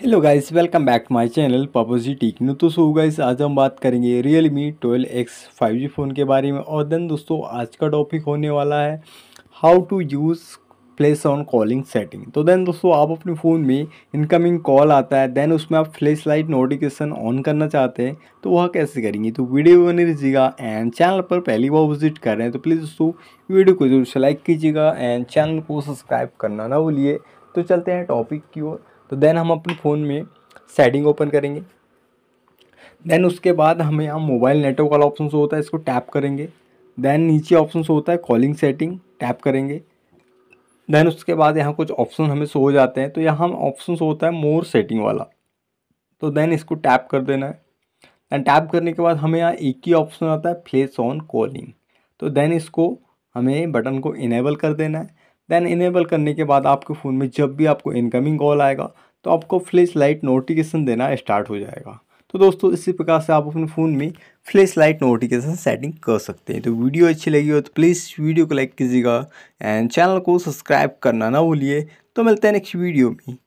hello guys welcome back to my channel tech know तो so guys आज हम बात करेंगे Realme twelve X five G phone के बारे में और देन दोस्तों आज का टॉपिक होने वाला है how to use flash on calling setting तो देन दोस्तों आप अपने फ़ोन में इनकमिंग कॉल आता है देन उसमें आप फ्लैश लाइट नोटिफिकेशन ऑन करना चाहते हैं तो वह कैसे करेंगे तो वीडियो बने लीजिएगा एंड चैनल पर पहली बार विजिट कर रहे हैं तो प्लीज़ दोस्तों वीडियो को जरूर से लाइक कीजिएगा एंड चैनल को सब्सक्राइब करना ना भूलिए तो चलते हैं टॉपिक की ओर तो देन हम अपने फ़ोन में सेटिंग ओपन करेंगे देन उसके बाद हमें यहाँ मोबाइल नेटवर्क वाला ऑप्शन होता है इसको टैप करेंगे देन नीचे ऑप्शन होता है कॉलिंग सेटिंग टैप करेंगे देन उसके बाद यहाँ कुछ ऑप्शन हमें सो हो जाते हैं तो यहाँ ऑप्शन होता है मोर सेटिंग वाला तो देन इसको टैप कर देना है देन टैप करने के बाद हमें यहाँ एक ही ऑप्शन आता है फेस ऑन कॉलिंग तो देन इसको हमें बटन को इनेबल कर देना है देन इनेबल करने के बाद आपके फ़ोन में जब भी आपको इनकमिंग कॉल आएगा तो आपको फ्लैश लाइट नोटिफिकेशन देना स्टार्ट हो जाएगा तो दोस्तों इसी प्रकार से आप अपने फ़ोन में फ्लैश लाइट नोटिफिकेशन सेटिंग कर सकते हैं तो वीडियो अच्छी लगी हो तो प्लीज़ वीडियो को लाइक कीजिएगा एंड चैनल को सब्सक्राइब करना ना भूलिए तो मिलते हैं नेक्स्ट वीडियो में